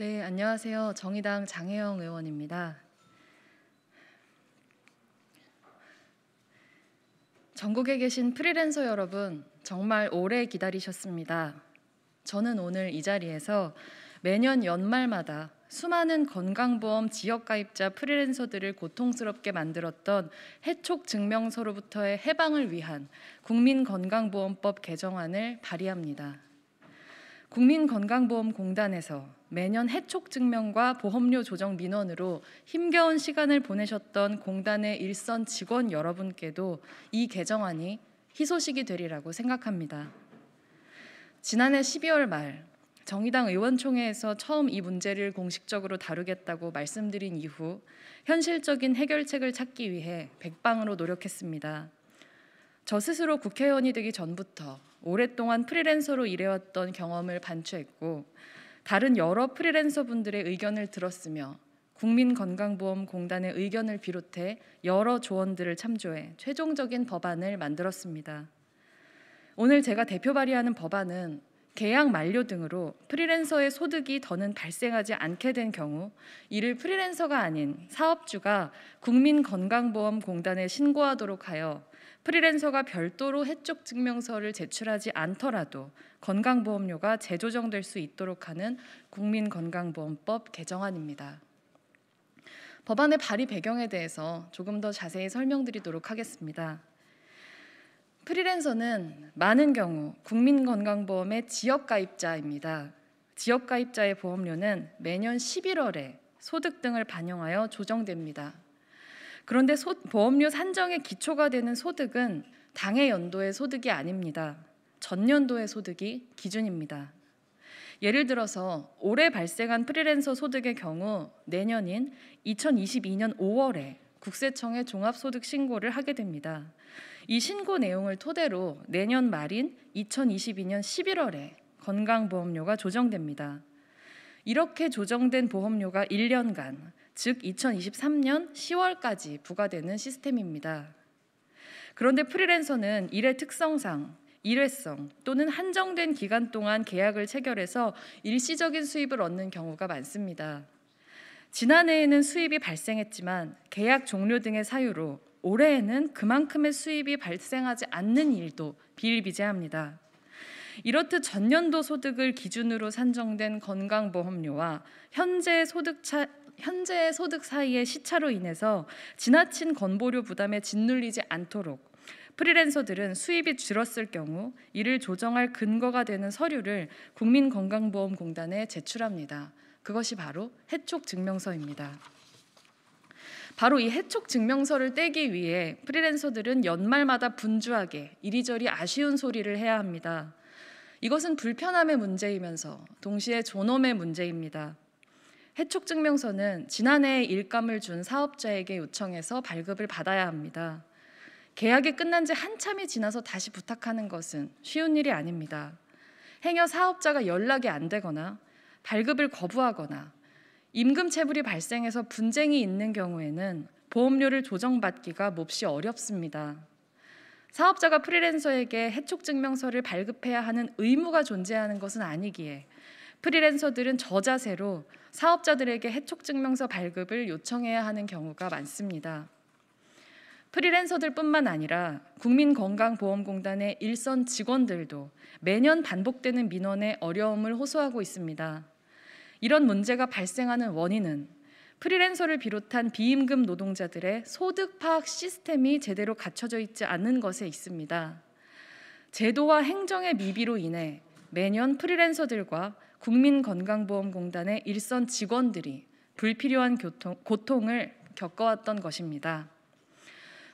네, 안녕하세요. 정의당 장혜영 의원입니다. 전국에 계신 프리랜서 여러분, 정말 오래 기다리셨습니다. 저는 오늘 이 자리에서 매년 연말마다 수많은 건강보험 지역가입자 프리랜서들을 고통스럽게 만들었던 해촉 증명서로부터의 해방을 위한 국민건강보험법 개정안을 발의합니다. 국민건강보험공단에서 매년 해촉 증명과 보험료 조정 민원으로 힘겨운 시간을 보내셨던 공단의 일선 직원 여러분께도 이 개정안이 희소식이 되리라고 생각합니다. 지난해 12월 말 정의당 의원총회에서 처음 이 문제를 공식적으로 다루겠다고 말씀드린 이후 현실적인 해결책을 찾기 위해 백방으로 노력했습니다. 저 스스로 국회의원이 되기 전부터 오랫동안 프리랜서로 일해왔던 경험을 반추했고 다른 여러 프리랜서 분들의 의견을 들었으며 국민건강보험공단의 의견을 비롯해 여러 조언들을 참조해 최종적인 법안을 만들었습니다. 오늘 제가 대표 발의하는 법안은 계약 만료 등으로 프리랜서의 소득이 더는 발생하지 않게 된 경우 이를 프리랜서가 아닌 사업주가 국민건강보험공단에 신고하도록 하여 프리랜서가 별도로 해적 증명서를 제출하지 않더라도 건강보험료가 재조정될 수 있도록 하는 국민건강보험법 개정안입니다. 법안의 발의 배경에 대해서 조금 더 자세히 설명드리도록 하겠습니다. 프리랜서는 많은 경우 국민건강보험의 지역가입자입니다. 지역가입자의 보험료는 매년 11월에 소득 등을 반영하여 조정됩니다. 그런데 소, 보험료 산정의 기초가 되는 소득은 당해 연도의 소득이 아닙니다. 전년도의 소득이 기준입니다. 예를 들어서 올해 발생한 프리랜서 소득의 경우 내년인 2022년 5월에 국세청에 종합소득 신고를 하게 됩니다. 이 신고 내용을 토대로 내년 말인 2022년 11월에 건강보험료가 조정됩니다. 이렇게 조정된 보험료가 1년간 즉 2023년 10월까지 부과되는 시스템입니다. 그런데 프리랜서는 일의 특성상 일회성 또는 한정된 기간 동안 계약을 체결해서 일시적인 수입을 얻는 경우가 많습니다. 지난해에는 수입이 발생했지만 계약 종료 등의 사유로 올해에는 그만큼의 수입이 발생하지 않는 일도 비일비재합니다. 이렇듯 전년도 소득을 기준으로 산정된 건강보험료와 현재 소득 차, 현재 소득 사이의 시차로 인해서 지나친 건보료 부담에 짓눌리지 않도록 프리랜서들은 수입이 줄었을 경우 이를 조정할 근거가 되는 서류를 국민건강보험공단에 제출합니다. 그것이 바로 해촉 증명서입니다. 바로 이 해촉 증명서를 떼기 위해 프리랜서들은 연말마다 분주하게 이리저리 아쉬운 소리를 해야 합니다. 이것은 불편함의 문제이면서 동시에 존엄의 문제입니다. 해촉 증명서는 지난해 일감을 준 사업자에게 요청해서 발급을 받아야 합니다. 계약이 끝난 지 한참이 지나서 다시 부탁하는 것은 쉬운 일이 아닙니다. 행여 사업자가 연락이 안 되거나 발급을 거부하거나 임금 체불이 발생해서 분쟁이 있는 경우에는 보험료를 조정받기가 몹시 어렵습니다. 사업자가 프리랜서에게 해촉 증명서를 발급해야 하는 의무가 존재하는 것은 아니기에 프리랜서들은 저자세로 사업자들에게 해촉증명서 발급을 요청해야 하는 경우가 많습니다. 프리랜서들뿐만 아니라 국민건강보험공단의 일선 직원들도 매년 반복되는 민원에 어려움을 호소하고 있습니다. 이런 문제가 발생하는 원인은 프리랜서를 비롯한 비임금 노동자들의 소득 파악 시스템이 제대로 갖춰져 있지 않는 것에 있습니다. 제도와 행정의 미비로 인해 매년 프리랜서들과 국민건강보험공단의 일선 직원들이 불필요한 교통, 고통을 겪어왔던 것입니다.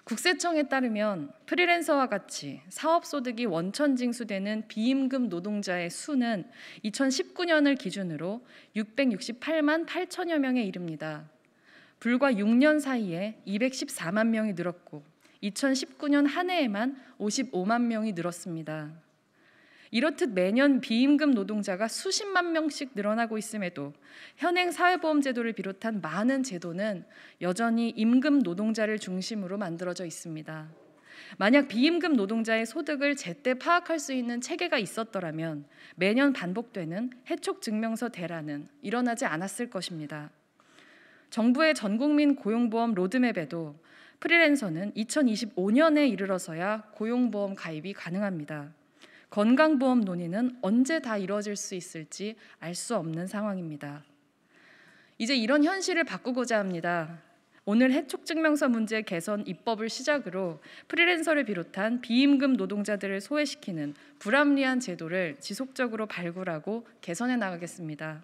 국세청에 따르면 프리랜서와 같이 사업소득이 원천 징수되는 비임금 노동자의 수는 2019년을 기준으로 668만 8천여 명에 이릅니다. 불과 6년 사이에 214만 명이 늘었고 2019년 한 해에만 55만 명이 늘었습니다. 이렇듯 매년 비임금 노동자가 수십만 명씩 늘어나고 있음에도 현행 사회보험제도를 비롯한 많은 제도는 여전히 임금 노동자를 중심으로 만들어져 있습니다. 만약 비임금 노동자의 소득을 제때 파악할 수 있는 체계가 있었더라면 매년 반복되는 해촉 증명서 대란은 일어나지 않았을 것입니다. 정부의 전국민 고용보험 로드맵에도 프리랜서는 2025년에 이르러서야 고용보험 가입이 가능합니다. 건강보험 논의는 언제 다 이루어질 수 있을지 알 수 없는 상황입니다. 이제 이런 현실을 바꾸고자 합니다. 오늘 해촉증명서 문제 개선 입법을 시작으로 프리랜서를 비롯한 비임금 노동자들을 소외시키는 불합리한 제도를 지속적으로 발굴하고 개선해 나가겠습니다.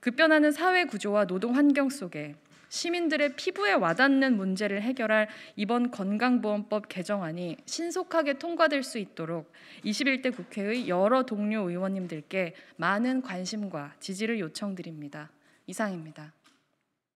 급변하는 사회 구조와 노동 환경 속에 시민들의 피부에 와닿는 문제를 해결할 이번 건강보험법 개정안이 신속하게 통과될 수 있도록 21대 국회의 여러 동료 의원님들께 많은 관심과 지지를 요청드립니다. 이상입니다.